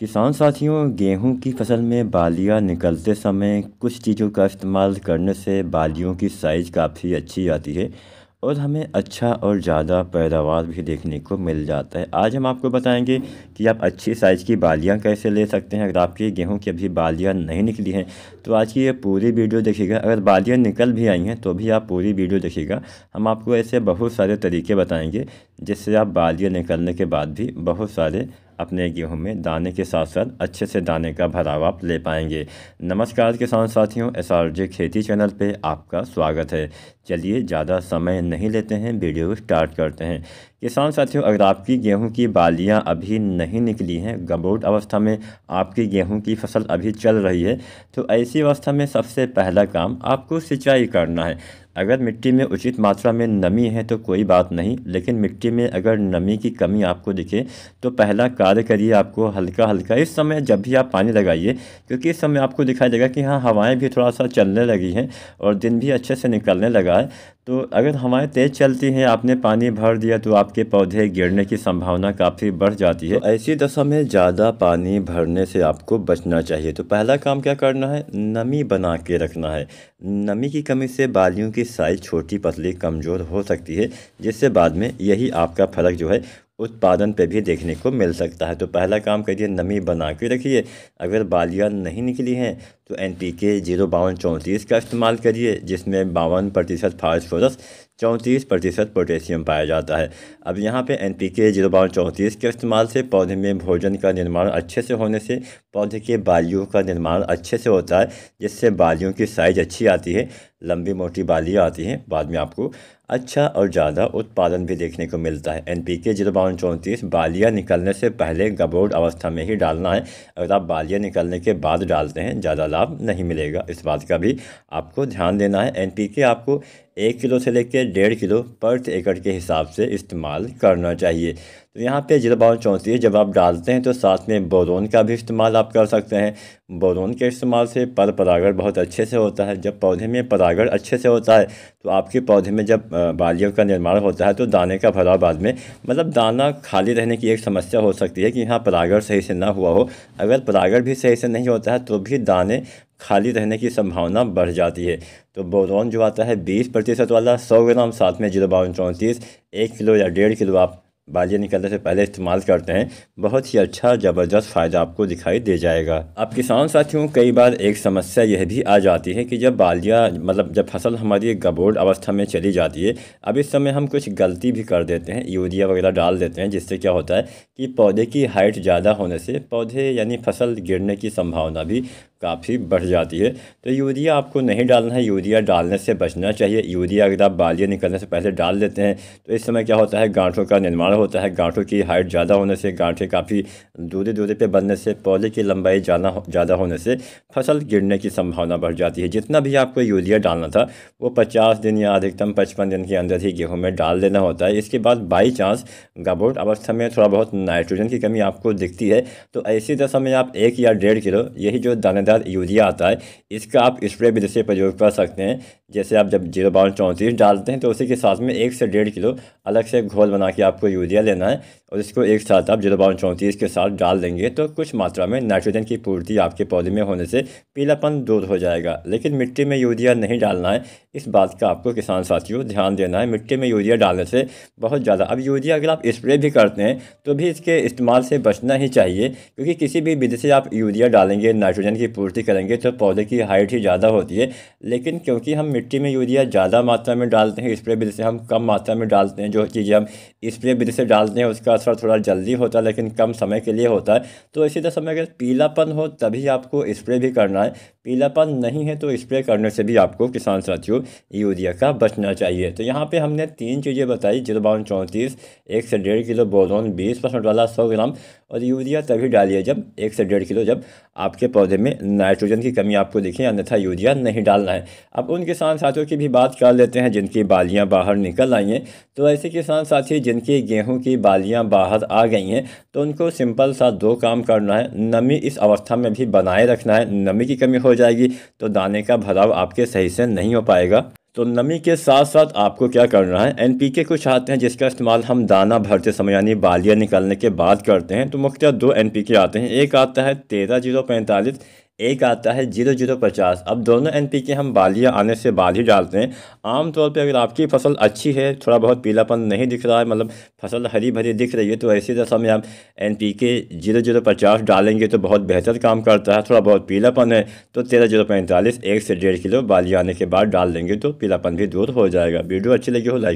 किसान साथियों गेहूं की फसल में बालियां निकलते समय कुछ चीज़ों का इस्तेमाल करने से बालियों की साइज़ काफ़ी अच्छी आती है और हमें अच्छा और ज़्यादा पैदावार भी देखने को मिल जाता है आज हम आपको बताएंगे कि आप अच्छी साइज़ की बालियां कैसे ले सकते हैं अगर आपके गेहूं की अभी बालियां नहीं निकली हैं तो आज की ये पूरी वीडियो देखिएगा अगर बालियां निकल भी आई हैं तो भी आप पूरी वीडियो देखिएगा हम आपको ऐसे बहुत सारे तरीके बताएँगे जिससे आप बालियाँ निकलने के बाद भी बहुत सारे अपने गेहूं में दाने के साथ साथ अच्छे से दाने का भराव आप ले पाएंगे नमस्कार किसान साथियों एस आर जे खेती चैनल पे आपका स्वागत है चलिए ज़्यादा समय नहीं लेते हैं वीडियो स्टार्ट करते हैं किसान साथियों अगर आपकी गेहूं की बालियां अभी नहीं निकली हैं गबोट अवस्था में आपकी गेहूं की फसल अभी चल रही है तो ऐसी अवस्था में सबसे पहला काम आपको सिंचाई करना है अगर मिट्टी में उचित मात्रा में नमी है तो कोई बात नहीं लेकिन मिट्टी में अगर नमी की कमी आपको दिखे तो पहला कार्य करिए आपको हल्का हल्का इस समय जब भी आप पानी लगाइए क्योंकि इस समय आपको दिखाई देगा कि हाँ हवाएं भी थोड़ा सा चलने लगी हैं और दिन भी अच्छे से निकलने लगा है तो अगर हवाएं तेज़ चलती हैं आपने पानी भर दिया तो आपके पौधे गिरने की संभावना काफ़ी बढ़ जाती है तो ऐसी दशा में ज़्यादा पानी भरने से आपको बचना चाहिए तो पहला काम क्या करना है नमी बना के रखना है नमी की कमी से बालियों की साइज़ छोटी पतली कमज़ोर हो सकती है जिससे बाद में यही आपका फ़र्क जो है उत्पादन पे भी देखने को मिल सकता है तो पहला काम करिए नमी बना के रखिए अगर बालियाँ नहीं निकली हैं तो एन पी के जीरो बावन चौंतीस का इस्तेमाल करिए जिसमें बावन प्रतिशत फास्फोरस चौंतीस प्रतिशत पोटेशियम पाया जाता है अब यहाँ पे एन पी के जीरो बावन चौंतीस के इस्तेमाल से पौधे में भोजन का निर्माण अच्छे से होने से पौधे के बालियों का निर्माण अच्छे से होता है जिससे बालियों की साइज अच्छी आती है लंबी मोटी बालियाँ आती हैं बाद में आपको अच्छा और ज़्यादा उत्पादन भी देखने को मिलता है एन पी के जीरो बावन चौंतीस बालियाँ निकलने से पहले गबोड अवस्था में ही डालना है अगर आप बालियाँ निकलने के बाद डालते हैं ज़्यादा लाभ नहीं मिलेगा इस बात का भी आपको ध्यान देना है एन पी के आपको एक किलो से लेकर डेढ़ किलो पर एकड़ के हिसाब से इस्तेमाल करना चाहिए तो यहाँ पे जिला बावन चौंतीस जब आप डालते हैं तो साथ में बोरोन का भी इस्तेमाल आप कर सकते हैं बोरोन के इस्तेमाल से पर परागण बहुत अच्छे से होता है जब पौधे में परागण अच्छे से होता है तो आपके पौधे में जब बालियों का निर्माण होता है तो दाने का भरा बाद में मतलब दाना खाली रहने की एक समस्या हो सकती है कि यहाँ परागण सही से ना हुआ हो अगर परागण भी सही से नहीं होता है तो भी दाने खाली रहने की संभावना बढ़ जाती है तो बोरॉन जो आता है बीस प्रतिशत वाला सौ ग्राम साथ में जीरो बावन चौंतीस एक किलो या डेढ़ किलो आप बाजिया निकलने से पहले इस्तेमाल करते हैं बहुत ही अच्छा ज़बरदस्त फ़ायदा आपको दिखाई दे जाएगा अब किसान साथियों कई बार एक समस्या यह भी आ जाती है कि जब बालिया मतलब जब फसल हमारी गबोर्ड अवस्था में चली जाती है अब इस समय हम कुछ गलती भी कर देते हैं यूरिया वगैरह डाल देते हैं जिससे क्या होता है कि पौधे की हाइट ज़्यादा होने से पौधे यानी फसल गिरने की संभावना भी काफ़ी बढ़ जाती है तो यूरिया आपको नहीं डालना है यूरिया डालने से बचना चाहिए यूरिया अगर आप बालियाँ निकलने से पहले डाल देते हैं तो इस समय क्या होता है गांठों का निर्माण होता है गांठों की हाइट ज़्यादा होने से गांठें काफ़ी दूरी दूरी पे बनने से पौधे की लंबाई जाना ज़्यादा होने से फसल गिरने की संभावना बढ़ जाती है जितना भी आपको यूरिया डालना था वो पचास दिन या अधिकतम पचपन दिन के अंदर ही गेहूँ में डाल देना होता है इसके बाद बाई चांस गबोट अवस्था में थोड़ा बहुत नाइट्रोजन की कमी आपको दिखती है तो ऐसी दशा में आप एक या डेढ़ किलो यही जो दानेदार यूरिया आता है इसका आप स्प्रे विधि से प्रयोग कर सकते हैं जैसे आप जब जीरो बावन चौंतीस डालते हैं तो उसी के साथ में एक से डेढ़ किलो अलग से घोल बना के आपको यूज विजय लेना है और इसको एक साथ आप जीरो बावन चौंतीस के साथ डाल देंगे तो कुछ मात्रा में नाइट्रोजन की पूर्ति आपके पौधे में होने से पीलापन दूर हो जाएगा लेकिन मिट्टी में यूरिया नहीं डालना है इस बात का आपको किसान साथियों ध्यान देना है मिट्टी में यूरिया डालने से बहुत ज़्यादा अब यूरिया अगर आप स्प्रे भी करते हैं तो भी इसके इस्तेमाल से बचना ही चाहिए क्योंकि किसी भी विधि से आप यूरिया डालेंगे नाइट्रोजन की पूर्ति करेंगे तो पौधे की हाइट ही ज़्यादा होती है लेकिन क्योंकि हम मिट्टी में यूरिया ज़्यादा मात्रा में डालते हैं स्प्रे विधि से हम कम मात्रा में डालते हैं जो चीज़ें हम स्प्रे विधि से डालते हैं उसका असर थोड़ा जल्दी होता है लेकिन कम समय के लिए होता है तो इसी तरह समय अगर पीलापन हो तभी आपको स्प्रे भी करना है पीलापन नहीं है तो स्प्रे करने से भी आपको किसान साथियों यूरिया का बचना चाहिए तो यहाँ पर हमने तीन चीज़ें बताई जीरो बावन चौंतीस एक से डेढ़ किलो बोरोन बीस परसेंट वाला सौ ग्राम और यूरिया तभी डालिए जब एक से डेढ़ किलो जब आपके पौधे में नाइट्रोजन की कमी आपको दिखे अन्यथा यूरिया नहीं डालना है अब उन किसान साथियों की भी बात कर लेते हैं जिनकी बालियां बाहर निकल आई हैं तो ऐसे किसान साथी जिनकी गेहूँ की बालियाँ बाहर आ गई हैं तो उनको सिंपल सा दो काम करना है नमी इस अवस्था में भी बनाए रखना है नमी की कमी हो जाएगी तो दाने का भराव आपके सही से नहीं हो पाएगा तो नमी के साथ साथ आपको क्या करना है एनपीके पी के कुछ आते हैं जिसका इस्तेमाल हम दाना भरते समय यानी बालियाँ निकालने के बाद करते हैं तो मुख्तः दो एनपीके आते हैं एक आता है तेरह जीरो पैंतालीस एक आता है जीरो जीरो पचास अब दोनों एन पी के हम बालियाँ आने से बाल ही डालते हैं आमतौर पे अगर आपकी फसल अच्छी है थोड़ा बहुत पीलापन नहीं दिख रहा है मतलब फसल हरी भरी दिख रही है तो ऐसी दशा में आप N P K zero zero पचास डालेंगे तो बहुत बेहतर काम करता है थोड़ा बहुत पीलापन है तो तेरह जीरो पैंतालीस एक से डेढ़ किलो बालियाँ आने के बाद डाल देंगे तो पीलापन भी दूर हो जाएगा वीडियो अच्छी लगी हो लाइक